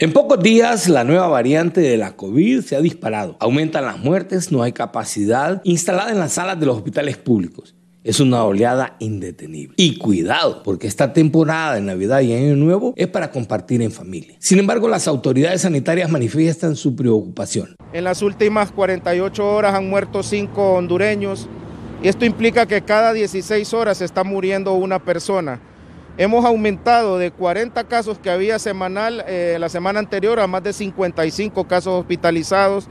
En pocos días, la nueva variante de la COVID se ha disparado. Aumentan las muertes, no hay capacidad instalada en las salas de los hospitales públicos. Es una oleada indetenible. Y cuidado, porque esta temporada de Navidad y Año Nuevo es para compartir en familia. Sin embargo, las autoridades sanitarias manifiestan su preocupación. En las últimas 48 horas han muerto 5 hondureños. Esto implica que cada 16 horas está muriendo una persona. Hemos aumentado de 40 casos que había semanal eh, la semana anterior a más de 55 casos hospitalizados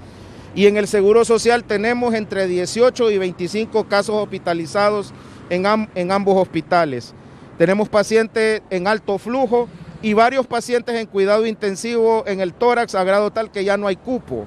y en el Seguro Social tenemos entre 18 y 25 casos hospitalizados en, en ambos hospitales. Tenemos pacientes en alto flujo y varios pacientes en cuidado intensivo en el tórax a grado tal que ya no hay cupo.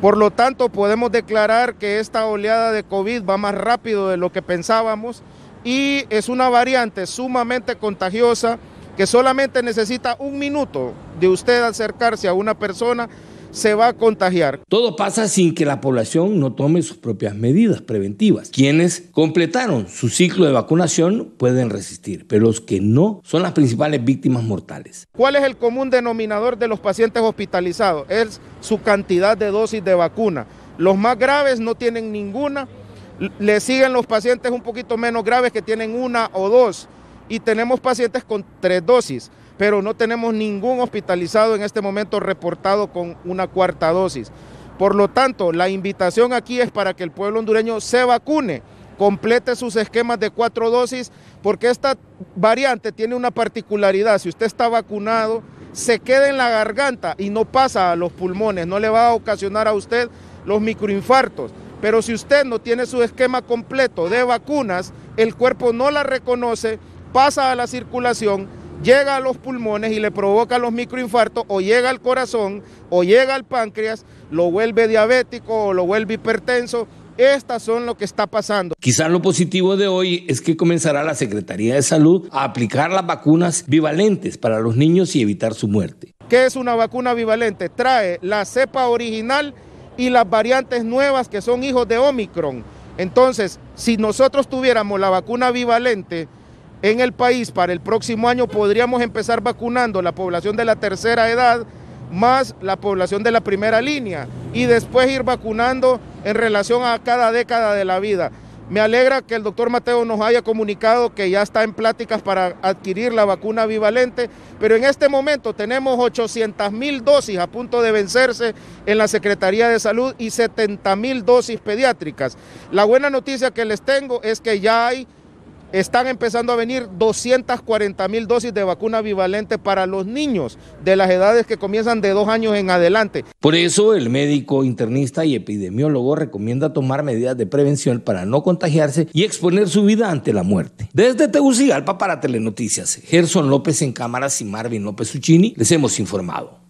Por lo tanto, podemos declarar que esta oleada de COVID va más rápido de lo que pensábamos y es una variante sumamente contagiosa que solamente necesita un minuto de usted acercarse a una persona, se va a contagiar. Todo pasa sin que la población no tome sus propias medidas preventivas. Quienes completaron su ciclo de vacunación pueden resistir, pero los que no son las principales víctimas mortales. ¿Cuál es el común denominador de los pacientes hospitalizados? Es su cantidad de dosis de vacuna. Los más graves no tienen ninguna le siguen los pacientes un poquito menos graves que tienen una o dos y tenemos pacientes con tres dosis, pero no tenemos ningún hospitalizado en este momento reportado con una cuarta dosis. Por lo tanto, la invitación aquí es para que el pueblo hondureño se vacune, complete sus esquemas de cuatro dosis, porque esta variante tiene una particularidad. Si usted está vacunado, se queda en la garganta y no pasa a los pulmones, no le va a ocasionar a usted los microinfartos. Pero si usted no tiene su esquema completo de vacunas, el cuerpo no la reconoce, pasa a la circulación, llega a los pulmones y le provoca los microinfartos o llega al corazón o llega al páncreas, lo vuelve diabético o lo vuelve hipertenso. Estas son lo que está pasando. Quizás lo positivo de hoy es que comenzará la Secretaría de Salud a aplicar las vacunas bivalentes para los niños y evitar su muerte. ¿Qué es una vacuna bivalente? Trae la cepa original y las variantes nuevas que son hijos de Omicron. Entonces, si nosotros tuviéramos la vacuna bivalente en el país para el próximo año, podríamos empezar vacunando la población de la tercera edad más la población de la primera línea y después ir vacunando en relación a cada década de la vida. Me alegra que el doctor Mateo nos haya comunicado que ya está en pláticas para adquirir la vacuna bivalente, pero en este momento tenemos 800 mil dosis a punto de vencerse en la Secretaría de Salud y 70 mil dosis pediátricas. La buena noticia que les tengo es que ya hay están empezando a venir 240 mil dosis de vacuna bivalente para los niños de las edades que comienzan de dos años en adelante. Por eso el médico internista y epidemiólogo recomienda tomar medidas de prevención para no contagiarse y exponer su vida ante la muerte. Desde Tegucigalpa para Telenoticias, Gerson López en cámaras y Marvin López uccini les hemos informado.